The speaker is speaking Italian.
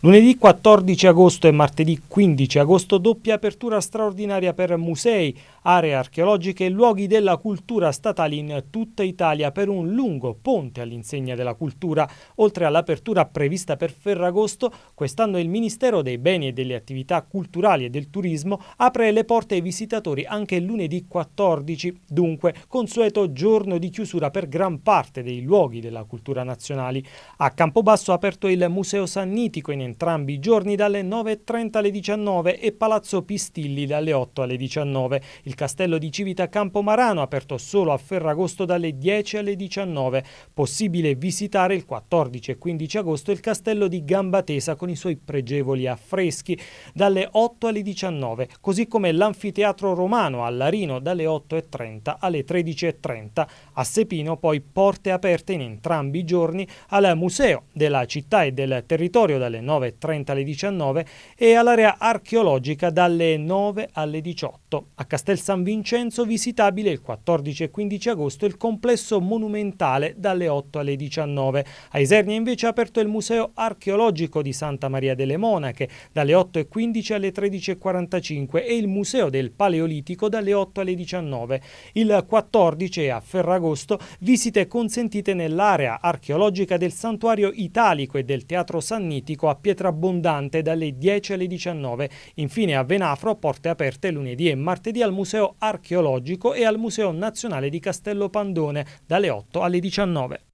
Lunedì 14 agosto e martedì 15 agosto doppia apertura straordinaria per musei, aree archeologiche e luoghi della cultura statali in tutta Italia per un lungo ponte all'insegna della cultura. Oltre all'apertura prevista per Ferragosto, quest'anno il Ministero dei Beni e delle Attività Culturali e del Turismo apre le porte ai visitatori anche lunedì 14, dunque consueto giorno di chiusura per gran parte dei luoghi della cultura nazionali. A Campobasso ha aperto il Museo Sannitico in entrambi i giorni dalle 9.30 alle 19 e Palazzo Pistilli dalle 8 alle 19. Il castello di Civita Campomarano aperto solo a Ferragosto dalle 10 alle 19. Possibile visitare il 14 e 15 agosto il castello di Gambatesa con i suoi pregevoli affreschi dalle 8 alle 19, così come l'anfiteatro romano a Larino dalle 8.30 alle 13.30. A Sepino poi porte aperte in entrambi i giorni al Museo della città e del territorio dalle 9 9.30 alle 19 e all'area archeologica dalle 9 alle 18. A Castel San Vincenzo visitabile il 14 e 15 agosto il complesso monumentale dalle 8 alle 19. A Isernia invece è aperto il Museo Archeologico di Santa Maria delle Monache dalle e 8.15 alle 13.45 e il Museo del Paleolitico dalle 8 alle 19. Il 14 a Ferragosto visite consentite nell'area archeologica del Santuario Italico e del Teatro Sannitico a pietra abbondante dalle 10 alle 19. Infine a Venafro porte aperte lunedì e martedì al Museo Archeologico e al Museo Nazionale di Castello Pandone dalle 8 alle 19.